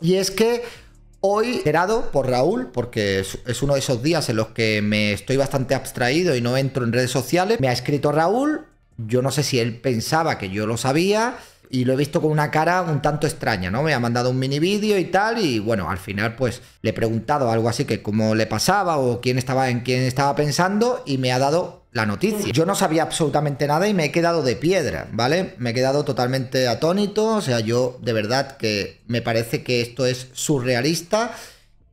Y es que hoy, esperado por Raúl, porque es, es, uno de esos días en los que me estoy bastante abstraído y no entro en redes sociales, me ha escrito Raúl, yo no sé si él pensaba que yo lo sabía. Y lo he visto con una cara un tanto extraña, ¿no? Me ha mandado un mini vídeo y tal. Y bueno, al final, pues le he preguntado algo así que cómo le pasaba o quién estaba en quién estaba pensando. Y me ha dado la noticia. Yo no sabía absolutamente nada y me he quedado de piedra, ¿vale? Me he quedado totalmente atónito, o sea, yo de verdad que me parece que esto es surrealista.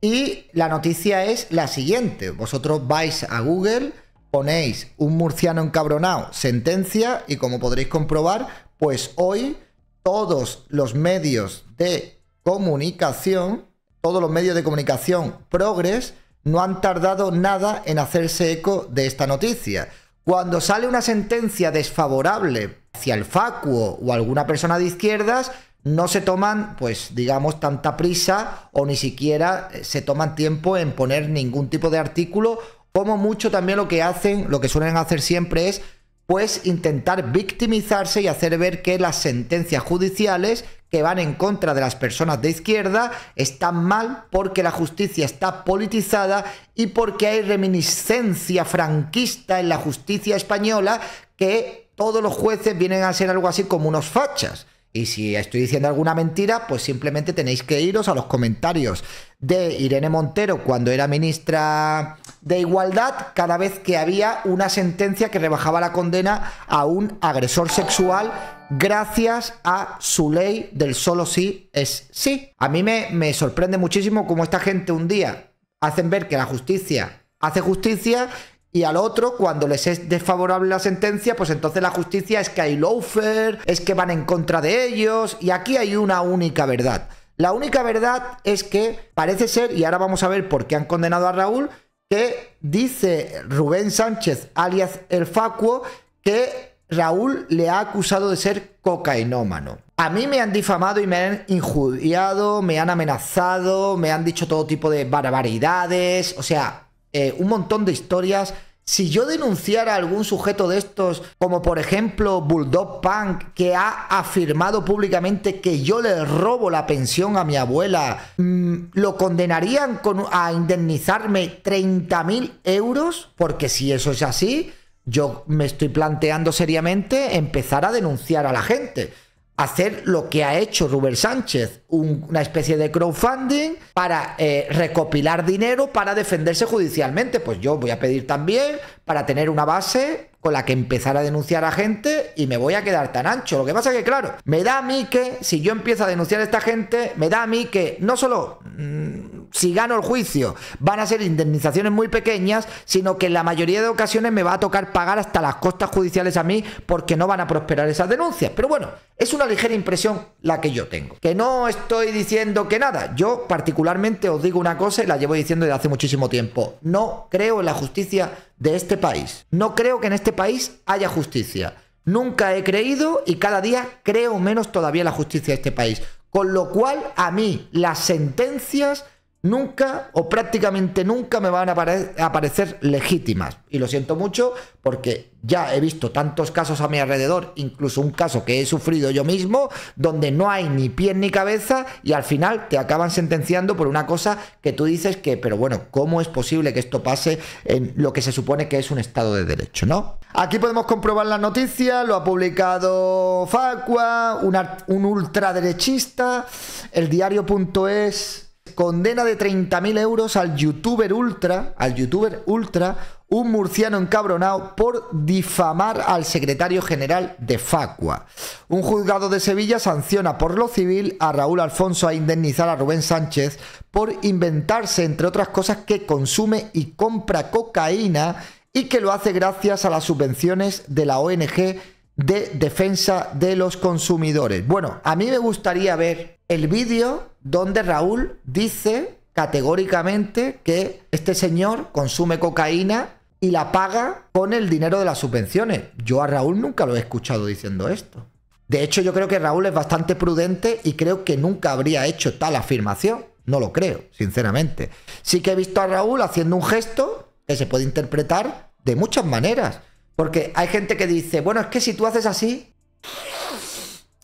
Y la noticia es la siguiente, vosotros vais a Google, ponéis un murciano encabronado, sentencia, y como podréis comprobar, pues hoy todos los medios de comunicación, todos los medios de comunicación progres, no han tardado nada en hacerse eco de esta noticia. Cuando sale una sentencia desfavorable hacia el facuo o alguna persona de izquierdas, no se toman, pues digamos, tanta prisa o ni siquiera eh, se toman tiempo en poner ningún tipo de artículo, como mucho también lo que hacen, lo que suelen hacer siempre es, pues, intentar victimizarse y hacer ver que las sentencias judiciales que van en contra de las personas de izquierda están mal porque la justicia está politizada y porque hay reminiscencia franquista en la justicia española que todos los jueces vienen a ser algo así como unos fachas. Y si estoy diciendo alguna mentira, pues simplemente tenéis que iros a los comentarios de Irene Montero cuando era ministra de Igualdad, cada vez que había una sentencia que rebajaba la condena a un agresor sexual gracias a su ley del solo sí es sí. A mí me, me sorprende muchísimo cómo esta gente un día hacen ver que la justicia hace justicia y al otro, cuando les es desfavorable la sentencia, pues entonces la justicia es que hay loafer, es que van en contra de ellos, y aquí hay una única verdad. La única verdad es que parece ser, y ahora vamos a ver por qué han condenado a Raúl, que dice Rubén Sánchez, alias el Facuo, que Raúl le ha acusado de ser cocainómano. A mí me han difamado y me han injuriado, me han amenazado, me han dicho todo tipo de barbaridades, o sea, eh, un montón de historias. Si yo denunciara a algún sujeto de estos, como por ejemplo Bulldog Punk, que ha afirmado públicamente que yo le robo la pensión a mi abuela, mm, ¿lo condenarían con, a indemnizarme 30.000 euros? Porque si eso es así, yo me estoy planteando seriamente empezar a denunciar a la gente. Hacer lo que ha hecho Rubén Sánchez, una especie de crowdfunding para eh, recopilar dinero para defenderse judicialmente. Pues yo voy a pedir también para tener una base con la que empezar a denunciar a gente y me voy a quedar tan ancho. Lo que pasa es que, claro, me da a mí que, si yo empiezo a denunciar a esta gente, me da a mí que no solo mm, si gano el juicio, van a ser indemnizaciones muy pequeñas, sino que en la mayoría de ocasiones me va a tocar pagar hasta las costas judiciales a mí porque no van a prosperar esas denuncias. Pero bueno, es una ligera impresión la que yo tengo. Que no estoy diciendo que nada. Yo particularmente os digo una cosa y la llevo diciendo desde hace muchísimo tiempo. No creo en la justicia de este país. No creo que en este país haya justicia. Nunca he creído y cada día creo menos todavía en la justicia de este país. Con lo cual, a mí, las sentencias nunca o prácticamente nunca me van a, parecer legítimas. Y lo siento mucho porque ya he visto tantos casos a mi alrededor, incluso un caso que he sufrido yo mismo, donde no hay ni pie ni cabeza y al final te acaban sentenciando por una cosa que tú dices que, pero bueno, ¿cómo es posible que esto pase en lo que se supone que es un Estado de Derecho, no? Aquí podemos comprobar la noticia, lo ha publicado Facua, un, un ultraderechista, el diario.es Condena de 30.000 euros al youtuber ultra, al youtuber ultra, un murciano encabronado por difamar al secretario general de Facua. Un juzgado de Sevilla sanciona por lo civil a Raúl Alfonso a indemnizar a Rubén Sánchez por inventarse, entre otras cosas, que consume y compra cocaína y que lo hace gracias a las subvenciones de la ONG de defensa de los consumidores. Bueno, a mí me gustaría ver el vídeo donde Raúl dice categóricamente que este señor consume cocaína y la paga con el dinero de las subvenciones. Yo a Raúl nunca lo he escuchado diciendo esto. De hecho, yo creo que Raúl es bastante prudente y creo que nunca habría hecho tal afirmación. No lo creo, sinceramente. Sí que he visto a Raúl haciendo un gesto que se puede interpretar de muchas maneras. Porque hay gente que dice, bueno, es que si tú haces así,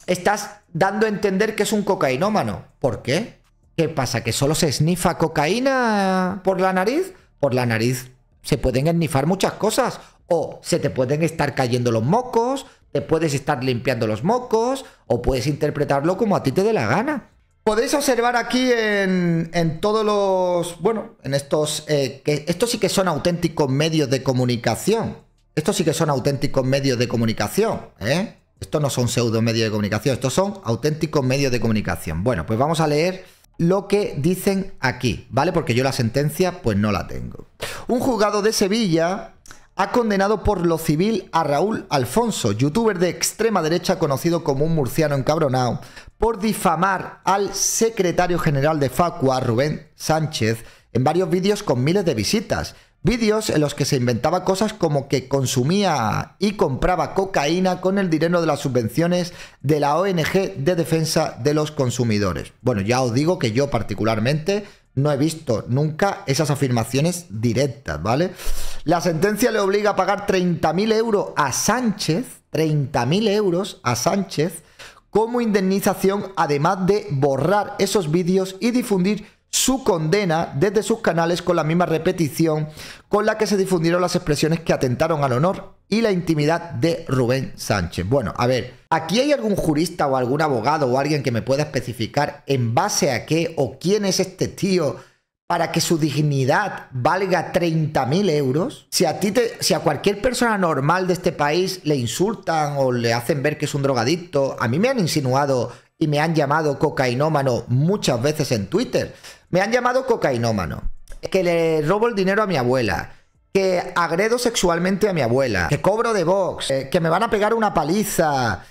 estás dando a entender que es un cocainómano. ¿Por qué? ¿Qué pasa? ¿Que solo se esnifa cocaína por la nariz? Por la nariz se pueden esnifar muchas cosas. O se te pueden estar cayendo los mocos, te puedes estar limpiando los mocos, o puedes interpretarlo como a ti te dé la gana. Podéis observar aquí en, todos los. Bueno, en estos. Eh, que estos sí que son auténticos medios de comunicación. Estos sí que son auténticos medios de comunicación, ¿eh? Estos no son pseudo medios de comunicación, estos son auténticos medios de comunicación. Bueno, pues vamos a leer lo que dicen aquí, ¿vale? Porque yo la sentencia pues no la tengo. Un juzgado de Sevilla ha condenado por lo civil a Raúl Alfonso, youtuber de extrema derecha conocido como un murciano encabronado, por difamar al secretario general de Facua, Rubén Sánchez, en varios vídeos con miles de visitas Vídeos en los que se inventaba cosas como que consumía y compraba cocaína con el dinero de las subvenciones de la ONG de defensa de los consumidores. Bueno, ya os digo que yo particularmente no he visto nunca esas afirmaciones directas, ¿vale? La sentencia le obliga a pagar 30.000 euros a Sánchez, 30.000 euros a Sánchez, como indemnización, además de borrar esos vídeos y difundir su condena desde sus canales con la misma repetición con la que se difundieron las expresiones que atentaron al honor y la intimidad de Rubén Sánchez. Bueno, a ver, ¿aquí hay algún jurista o algún abogado o alguien que me pueda especificar en base a qué o quién es este tío para que su dignidad valga 30.000 euros? Si a, ti si a cualquier persona normal de este país le insultan o le hacen ver que es un drogadicto, a mí me han insinuado y me han llamado cocainómano muchas veces en Twitter. Me han llamado cocainómano, que le robo el dinero a mi abuela, que agredo sexualmente a mi abuela, que cobro de box, eh, que me van a pegar una paliza.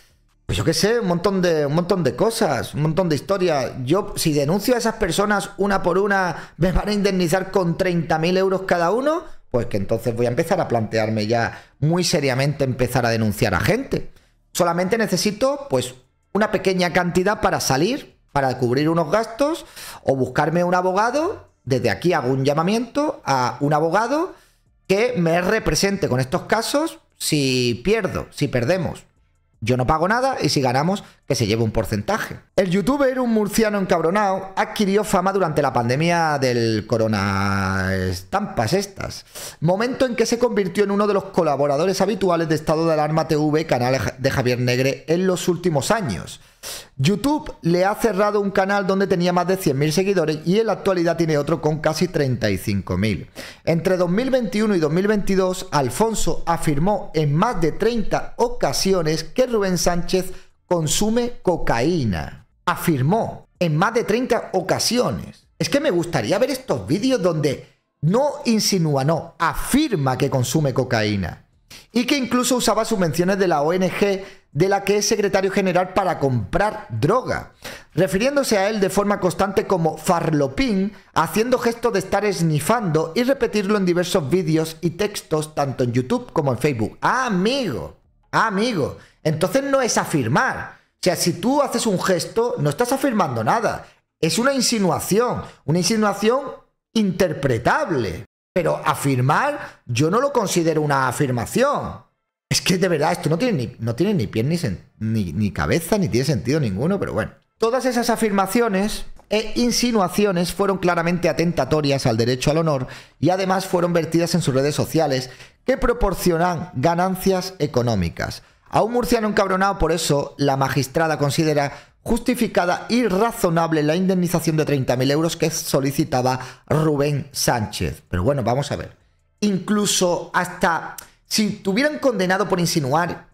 Pues yo qué sé, un montón de un montón de cosas, un montón de historias. Yo, si denuncio a esas personas una por una, ¿me van a indemnizar con 30.000 euros cada uno? Pues que entonces voy a empezar a plantearme ya muy seriamente empezar a denunciar a gente. Solamente necesito, pues, una pequeña cantidad para salir para cubrir unos gastos o buscarme un abogado. Desde aquí hago un llamamiento a un abogado que me represente con estos casos si pierdo, si perdemos. Yo no pago nada y si ganamos, que se lleve un porcentaje. El youtuber, un murciano encabronado, adquirió fama durante la pandemia del corona estampas estas. Momento en que se convirtió en uno de los colaboradores habituales de Estado de Alarma TV, canal de Javier Negre, en los últimos años. YouTube le ha cerrado un canal donde tenía más de 100.000 seguidores y en la actualidad tiene otro con casi 35.000. Entre 2021 y 2022, Alfonso afirmó en más de 30 ocasiones que Rubén Sánchez consume cocaína. Afirmó en más de 30 ocasiones. Es que me gustaría ver estos vídeos donde no insinúa, no, afirma que consume cocaína. Y que incluso usaba subvenciones de la ONG de la que es secretario general para comprar droga, refiriéndose a él de forma constante como farlopín, haciendo gesto de estar esnifando y repetirlo en diversos vídeos y textos tanto en YouTube como en Facebook. amigo! amigo! Entonces no es afirmar. O sea, si tú haces un gesto, no estás afirmando nada. Es una insinuación, una insinuación interpretable. Pero afirmar yo no lo considero una afirmación. Es que de verdad, esto no tiene ni, no tiene ni pie ni, ni, ni cabeza, ni tiene sentido ninguno, pero bueno. Todas esas afirmaciones e insinuaciones fueron claramente atentatorias al derecho al honor y además fueron vertidas en sus redes sociales que proporcionan ganancias económicas. A un murciano encabronado por eso, la magistrada considera justificada y razonable la indemnización de 30.000 euros que solicitaba Rubén Sánchez. Pero bueno, vamos a ver. Incluso hasta si tuvieran condenado por insinuar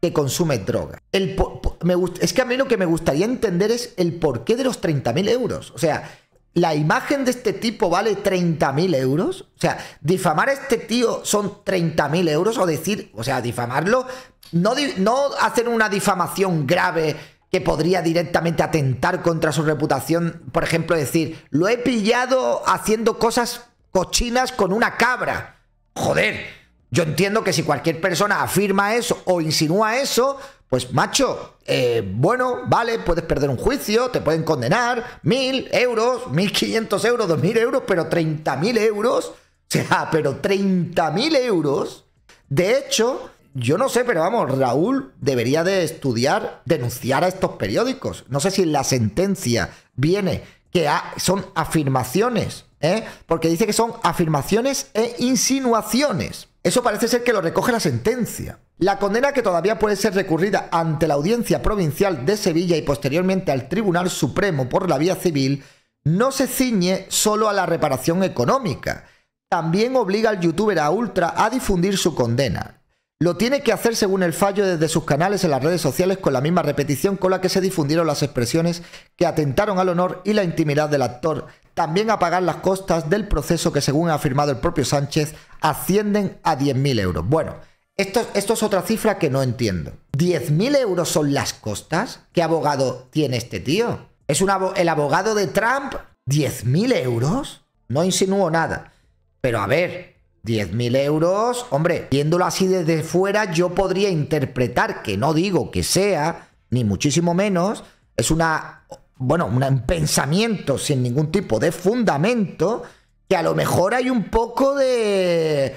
que consume droga. El me es que a mí lo que me gustaría entender es el porqué de los 30.000 euros. O sea, la imagen de este tipo vale 30.000 euros. O sea, difamar a este tío son 30.000 euros o decir, o sea, difamarlo, no, no hacer una difamación grave que podría directamente atentar contra su reputación. Por ejemplo, decir, lo he pillado haciendo cosas cochinas con una cabra. Joder. Yo entiendo que si cualquier persona afirma eso o insinúa eso, pues macho, eh, bueno, vale, puedes perder un juicio, te pueden condenar mil euros, mil quinientos euros, dos mil euros, pero treinta mil euros, o sea, pero treinta mil euros. De hecho, yo no sé, pero vamos, Raúl debería de estudiar, denunciar a estos periódicos. No sé si la sentencia viene que son afirmaciones, ¿eh? porque dice que son afirmaciones e insinuaciones. Eso parece ser que lo recoge la sentencia. La condena que todavía puede ser recurrida ante la Audiencia Provincial de Sevilla y posteriormente al Tribunal Supremo por la vía civil no se ciñe solo a la reparación económica. También obliga al youtuber a Ultra a difundir su condena. Lo tiene que hacer según el fallo desde sus canales en las redes sociales con la misma repetición con la que se difundieron las expresiones que atentaron al honor y la intimidad del actor también a pagar las costas del proceso que, según ha afirmado el propio Sánchez, ascienden a 10.000 euros. Bueno, esto, esto, es otra cifra que no entiendo. ¿10.000 euros son las costas? ¿Qué abogado tiene este tío? ¿Es un el abogado de Trump? ¿10.000 euros? No insinúo nada. Pero a ver, 10.000 euros, hombre, viéndolo así desde fuera, yo podría interpretar que no digo que sea, ni muchísimo menos, es una bueno, un pensamiento sin ningún tipo de fundamento, que a lo mejor hay un poco de,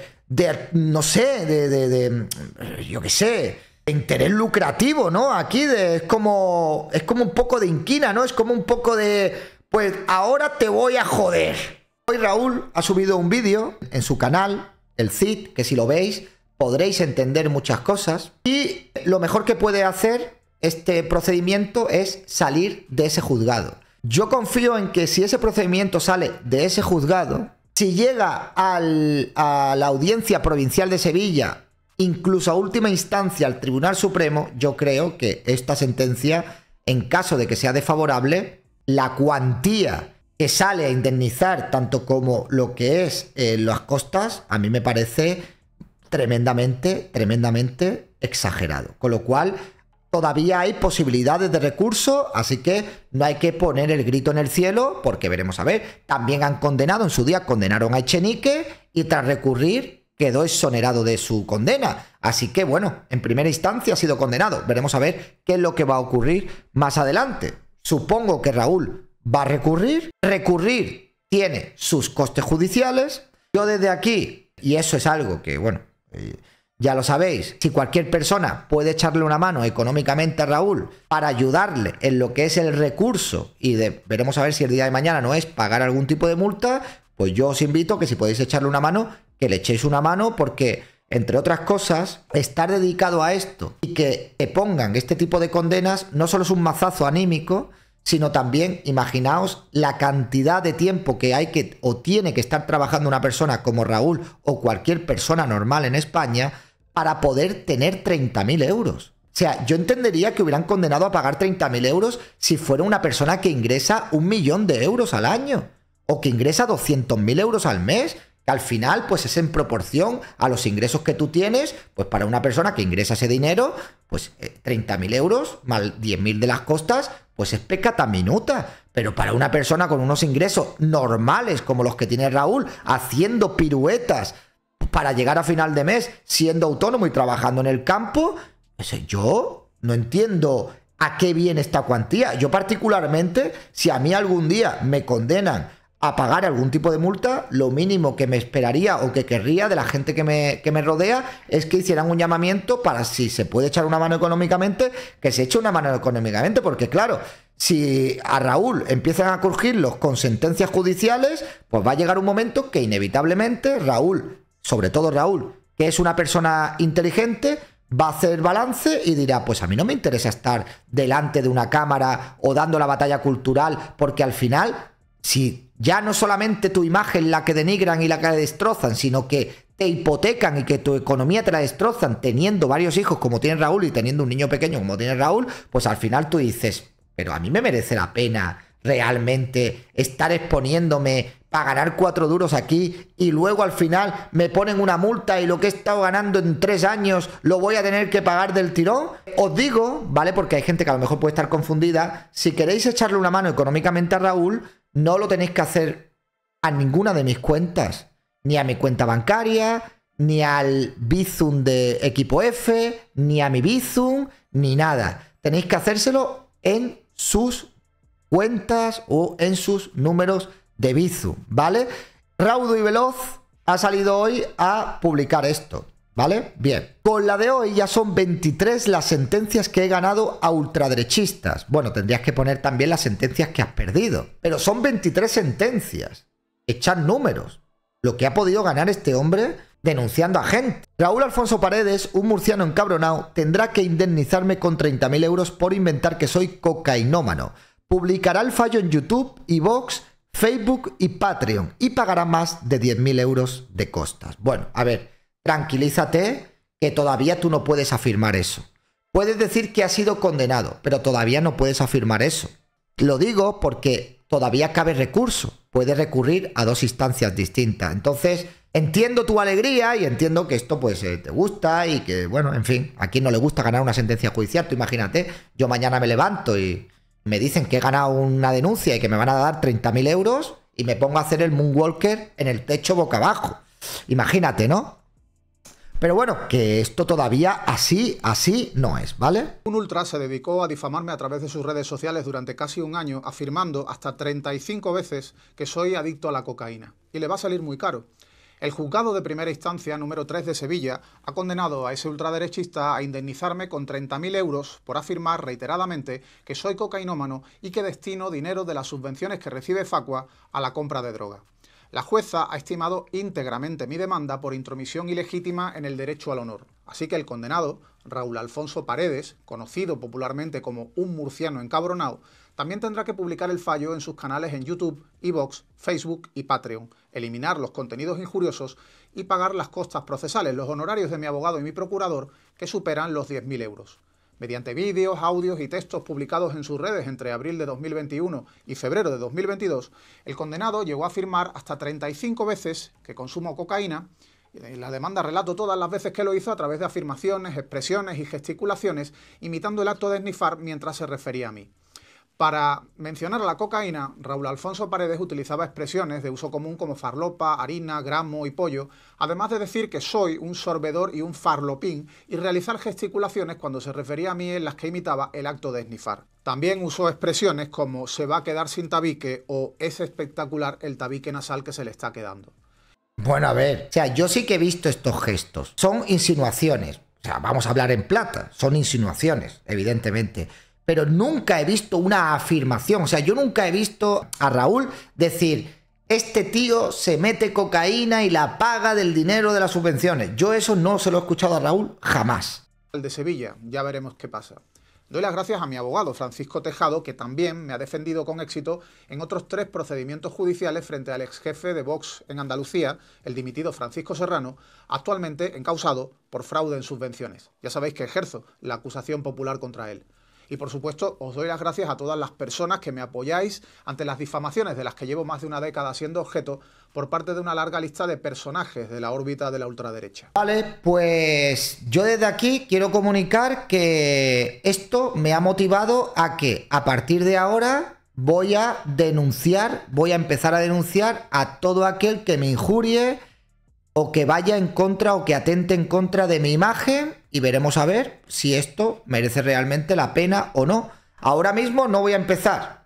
no sé, de, yo qué sé, de interés lucrativo, ¿no? Aquí es como, es como un poco de inquina, ¿no? Es como un poco de, pues ahora te voy a joder. Hoy Raúl ha subido un vídeo en su canal, el CID, que si lo veis podréis entender muchas cosas. Y lo mejor que puede hacer este procedimiento es salir de ese juzgado. Yo confío en que si ese procedimiento sale de ese juzgado, si llega a la audiencia provincial de Sevilla, incluso a última instancia al Tribunal Supremo, yo creo que esta sentencia, en caso de que sea desfavorable, la cuantía que sale a indemnizar tanto como lo que es eh, las costas, a mí me parece tremendamente, tremendamente exagerado. Con lo cual, todavía hay posibilidades de recurso, así que no hay que poner el grito en el cielo, porque veremos a ver. También han condenado, en su día condenaron a Echenique y tras recurrir quedó exonerado de su condena. Así que bueno, en primera instancia ha sido condenado. Veremos a ver qué es lo que va a ocurrir más adelante. Supongo que Raúl va a recurrir. Recurrir tiene sus costes judiciales. Yo desde aquí, y eso es algo que, bueno... Eh, ya lo sabéis, si cualquier persona puede echarle una mano económicamente a Raúl para ayudarle en lo que es el recurso y de, veremos a ver si el día de mañana no es pagar algún tipo de multa, pues yo os invito que si podéis echarle una mano, que le echéis una mano porque, entre otras cosas, estar dedicado a esto y que pongan este tipo de condenas no solo es un mazazo anímico, sino también imaginaos la cantidad de tiempo que hay que o tiene que estar trabajando una persona como Raúl o cualquier persona normal en España para poder tener 30.000 euros. O sea, yo entendería que hubieran condenado a pagar 30.000 euros si fuera una persona que ingresa un millón de euros al año o que ingresa 200.000 euros al mes, que al final pues es en proporción a los ingresos que tú tienes, pues para una persona que ingresa ese dinero, pues 30.000 eh, euros más 10.000 de las costas, pues es pecata minuta. Pero para una persona con unos ingresos normales como los que tiene Raúl, haciendo piruetas, para llegar a final de mes siendo autónomo y trabajando en el campo. yo no entiendo a qué viene esta cuantía. Yo particularmente, si a mí algún día me condenan a pagar algún tipo de multa, lo mínimo que me esperaría o que querría de la gente que me, rodea es que hicieran un llamamiento para si se puede echar una mano económicamente, que se eche una mano económicamente, porque claro, si a Raúl empiezan a crujirlos con sentencias judiciales, pues va a llegar un momento que inevitablemente Raúl sobre todo Raúl, que es una persona inteligente, va a hacer balance y dirá, pues a mí no me interesa estar delante de una cámara o dando la batalla cultural, porque al final, si ya no solamente tu imagen la que denigran y la que destrozan, sino que te hipotecan y que tu economía te la destrozan teniendo varios hijos como tiene Raúl y teniendo un niño pequeño como tiene Raúl, pues al final tú dices, pero a mí me merece la pena realmente estar exponiéndome para ganar cuatro duros aquí y luego al final me ponen una multa y lo que he estado ganando en tres años lo voy a tener que pagar del tirón? Os digo, ¿vale? Porque hay gente que a lo mejor puede estar confundida. Si queréis echarle una mano económicamente a Raúl, no lo tenéis que hacer a ninguna de mis cuentas. Ni a mi cuenta bancaria, ni al Bizum de equipo F, ni a mi Bizum, ni nada. Tenéis que hacérselo en sus cuentas o en sus números de Bizu, ¿vale? Raudo y Veloz ha salido hoy a publicar esto, ¿vale? Bien, con la de hoy ya son 23 las sentencias que he ganado a ultraderechistas. Bueno, tendrías que poner también las sentencias que has perdido, pero son 23 sentencias. Echan números. Lo que ha podido ganar este hombre denunciando a gente. Raúl Alfonso Paredes, un murciano encabronado, tendrá que indemnizarme con 30.000 euros por inventar que soy cocainómano. Publicará el fallo en YouTube, Evox, Facebook y Patreon y pagará más de 10.000 euros de costas. Bueno, a ver, tranquilízate que todavía tú no puedes afirmar eso. Puedes decir que ha sido condenado, pero todavía no puedes afirmar eso. Lo digo porque todavía cabe recurso. Puedes recurrir a dos instancias distintas. Entonces, entiendo tu alegría y entiendo que esto pues eh, te gusta y que, bueno, en fin, a quien no le gusta ganar una sentencia judicial, tú imagínate, yo mañana me levanto y me dicen que he ganado una denuncia y que me van a dar 30.000 euros y me pongo a hacer el Moonwalker en el techo boca abajo. Imagínate, ¿no? Pero bueno, que esto todavía así, así no es, ¿vale? Un ultra se dedicó a difamarme a través de sus redes sociales durante casi un año, afirmando hasta 35 veces que soy adicto a la cocaína. Y le va a salir muy caro. El juzgado de primera instancia número 3 de Sevilla ha condenado a ese ultraderechista a indemnizarme con 30.000 euros por afirmar reiteradamente que soy cocainómano y que destino dinero de las subvenciones que recibe Facua a la compra de droga. La jueza ha estimado íntegramente mi demanda por intromisión ilegítima en el derecho al honor. Así que el condenado, Raúl Alfonso Paredes, conocido popularmente como un murciano encabronado, también tendrá que publicar el fallo en sus canales en YouTube, Evox, Facebook y Patreon, eliminar los contenidos injuriosos y pagar las costas procesales, los honorarios de mi abogado y mi procurador, que superan los 10.000 euros. Mediante vídeos, audios y textos publicados en sus redes entre abril de 2021 y febrero de 2022, el condenado llegó a afirmar hasta 35 veces que consumo cocaína. En la demanda relato todas las veces que lo hizo a través de afirmaciones, expresiones y gesticulaciones, imitando el acto de esnifar mientras se refería a mí. Para mencionar la cocaína, Raúl Alfonso Paredes utilizaba expresiones de uso común como farlopa, harina, gramo y pollo, además de decir que soy un sorbedor y un farlopín y realizar gesticulaciones cuando se refería a mí en las que imitaba el acto de esnifar. También usó expresiones como se va a quedar sin tabique o es espectacular el tabique nasal que se le está quedando. Bueno, a ver, o sea, yo sí que he visto estos gestos. Son insinuaciones. O sea, vamos a hablar en plata, son insinuaciones, evidentemente pero nunca he visto una afirmación. O sea, yo nunca he visto a Raúl decir, este tío se mete cocaína y la paga del dinero de las subvenciones. Yo eso no se lo he escuchado a Raúl jamás. El de Sevilla, ya veremos qué pasa. Doy las gracias a mi abogado Francisco Tejado, que también me ha defendido con éxito en otros tres procedimientos judiciales frente al ex jefe de Vox en Andalucía, el dimitido Francisco Serrano, actualmente encausado por fraude en subvenciones. Ya sabéis que ejerzo la acusación popular contra él. Y por supuesto, os doy las gracias a todas las personas que me apoyáis ante las difamaciones de las que llevo más de una década siendo objeto por parte de una larga lista de personajes de la órbita de la ultraderecha. Vale, pues yo desde aquí quiero comunicar que esto me ha motivado a que a partir de ahora voy a denunciar, voy a empezar a denunciar a todo aquel que me injurie o que vaya en contra o que atente en contra de mi imagen y veremos a ver si esto merece realmente la pena o no. Ahora mismo no voy a empezar,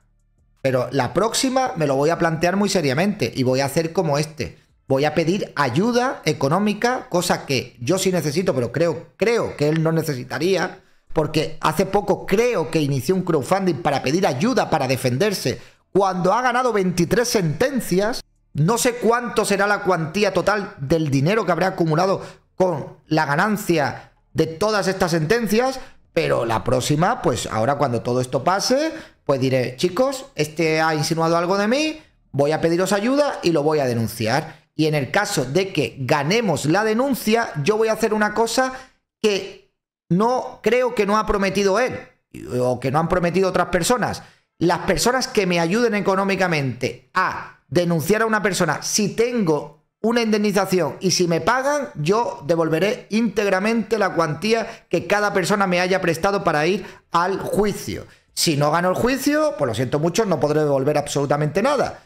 pero la próxima me lo voy a plantear muy seriamente y voy a hacer como este. Voy a pedir ayuda económica, cosa que yo sí necesito, pero creo, creo que él no necesitaría, porque hace poco creo que inició un crowdfunding para pedir ayuda para defenderse cuando ha ganado 23 sentencias. No sé cuánto será la cuantía total del dinero que habrá acumulado con la ganancia de todas estas sentencias, pero la próxima, pues ahora cuando todo esto pase, pues diré, chicos, este ha insinuado algo de mí, voy a pediros ayuda y lo voy a denunciar. Y en el caso de que ganemos la denuncia, yo voy a hacer una cosa que no creo que no ha prometido él o que no han prometido otras personas. Las personas que me ayuden económicamente a denunciar a una persona, si tengo una indemnización y si me pagan yo devolveré íntegramente la cuantía que cada persona me haya prestado para ir al juicio. Si no gano el juicio, pues lo siento mucho, no podré devolver absolutamente nada.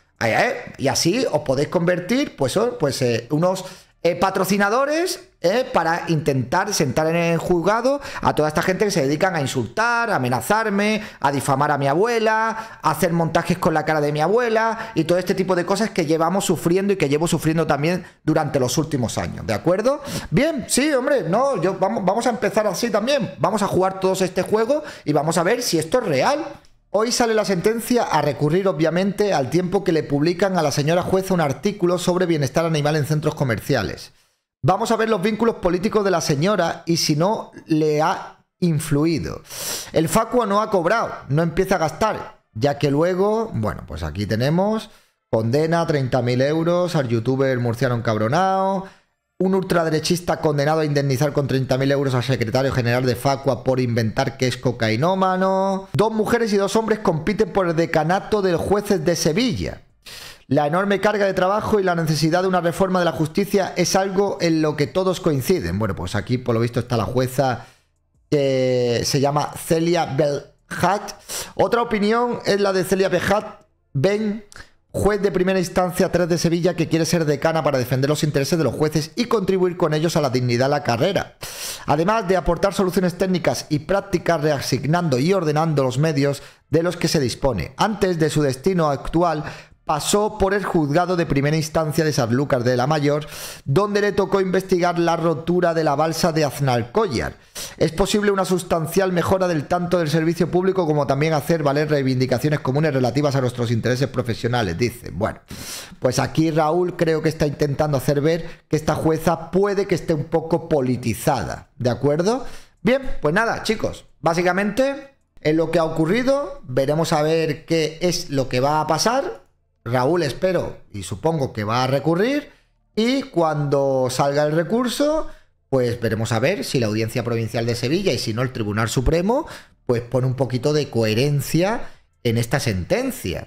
Y así os podéis convertir, pues, pues eh, unos eh, patrocinadores eh, para intentar sentar en el juzgado a toda esta gente que se dedican a insultar, a amenazarme, a difamar a mi abuela, a hacer montajes con la cara de mi abuela y todo este tipo de cosas que llevamos sufriendo y que llevo sufriendo también durante los últimos años, ¿de acuerdo? Bien, sí, hombre, no, yo vamos, vamos a empezar así también. Vamos a jugar todos este juego y vamos a ver si esto es real. Hoy sale la sentencia a recurrir obviamente al tiempo que le publican a la señora jueza un artículo sobre bienestar animal en centros comerciales. Vamos a ver los vínculos políticos de la señora y si no le ha influido. El Facua no ha cobrado, no empieza a gastar, ya que luego, bueno, pues aquí tenemos condena 30.000 euros al youtuber murciano encabronado, un ultraderechista condenado a indemnizar con 30.000 euros al secretario general de Facua por inventar que es cocainómano, dos mujeres y dos hombres compiten por el decanato del jueces de Sevilla. La enorme carga de trabajo y la necesidad de una reforma de la justicia es algo en lo que todos coinciden. Bueno, pues aquí por lo visto está la jueza que se llama Celia Belhat. Otra opinión es la de Celia Belhat Ben, juez de primera instancia 3 de Sevilla que quiere ser decana para defender los intereses de los jueces y contribuir con ellos a la dignidad de la carrera. Además de aportar soluciones técnicas y prácticas reasignando y ordenando los medios de los que se dispone. Antes de su destino actual, pasó por el juzgado de primera instancia de Sanlúcar de la Mayor, donde le tocó investigar la rotura de la balsa de Aznalcóllar. Es posible una sustancial mejora del tanto del servicio público como también hacer valer reivindicaciones comunes relativas a nuestros intereses profesionales, dice. Bueno, pues aquí Raúl creo que está intentando hacer ver que esta jueza puede que esté un poco politizada, ¿de acuerdo? Bien, pues nada, chicos, básicamente... En lo que ha ocurrido, veremos a ver qué es lo que va a pasar Raúl espero y supongo que va a recurrir y cuando salga el recurso, pues veremos a ver si la Audiencia Provincial de Sevilla y si no el Tribunal Supremo, pues pone un poquito de coherencia en esta sentencia.